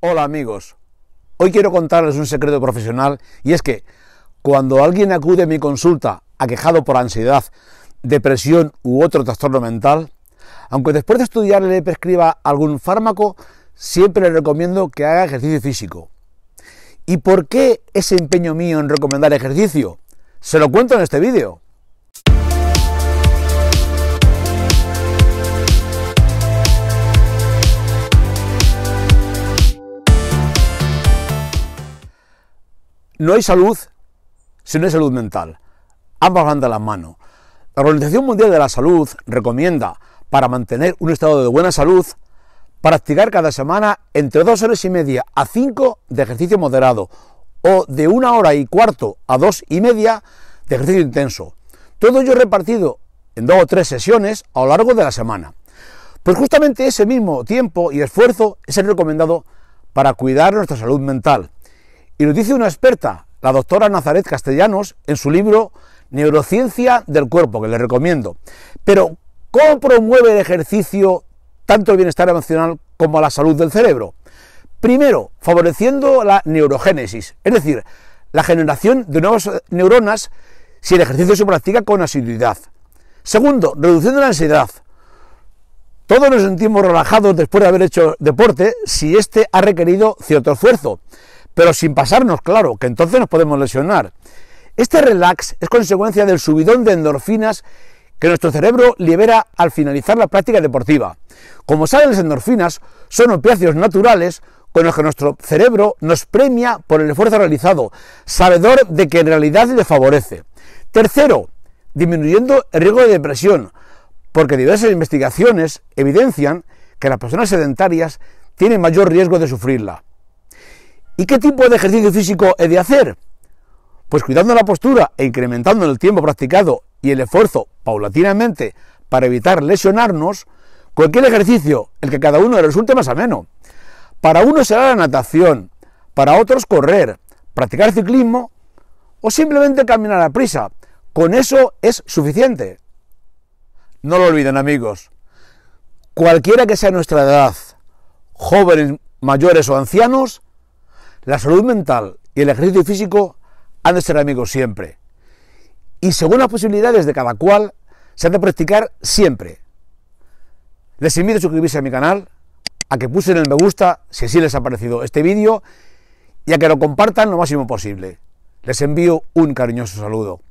Hola amigos, hoy quiero contarles un secreto profesional y es que cuando alguien acude a mi consulta aquejado por ansiedad, depresión u otro trastorno mental, aunque después de estudiar le prescriba algún fármaco, siempre le recomiendo que haga ejercicio físico. ¿Y por qué ese empeño mío en recomendar ejercicio? Se lo cuento en este vídeo. No hay salud si no hay salud mental. Ambas van de la mano. La Organización Mundial de la Salud recomienda, para mantener un estado de buena salud, practicar cada semana entre dos horas y media a cinco de ejercicio moderado o de una hora y cuarto a dos y media de ejercicio intenso. Todo ello repartido en dos o tres sesiones a lo largo de la semana. Pues justamente ese mismo tiempo y esfuerzo es el recomendado para cuidar nuestra salud mental. Y lo dice una experta, la doctora Nazaret Castellanos, en su libro Neurociencia del Cuerpo, que le recomiendo. Pero, ¿cómo promueve el ejercicio tanto el bienestar emocional como la salud del cerebro? Primero, favoreciendo la neurogénesis, es decir, la generación de nuevas eh, neuronas si el ejercicio se practica con asiduidad. Segundo, reduciendo la ansiedad. Todos nos sentimos relajados después de haber hecho deporte si éste ha requerido cierto esfuerzo pero sin pasarnos, claro, que entonces nos podemos lesionar. Este relax es consecuencia del subidón de endorfinas que nuestro cerebro libera al finalizar la práctica deportiva. Como saben, las endorfinas son opiáceos naturales con los que nuestro cerebro nos premia por el esfuerzo realizado, sabedor de que en realidad le favorece. Tercero, disminuyendo el riesgo de depresión, porque diversas investigaciones evidencian que las personas sedentarias tienen mayor riesgo de sufrirla. ¿Y qué tipo de ejercicio físico he de hacer? Pues cuidando la postura e incrementando el tiempo practicado y el esfuerzo paulatinamente para evitar lesionarnos, cualquier ejercicio, el que cada uno le resulte más ameno. Para uno será la natación, para otros correr, practicar ciclismo o simplemente caminar a prisa. Con eso es suficiente. No lo olviden amigos, cualquiera que sea nuestra edad, jóvenes, mayores o ancianos, la salud mental y el ejercicio físico han de ser amigos siempre. Y según las posibilidades de cada cual, se han de practicar siempre. Les invito a suscribirse a mi canal, a que pusen el me gusta si así les ha parecido este vídeo y a que lo compartan lo máximo posible. Les envío un cariñoso saludo.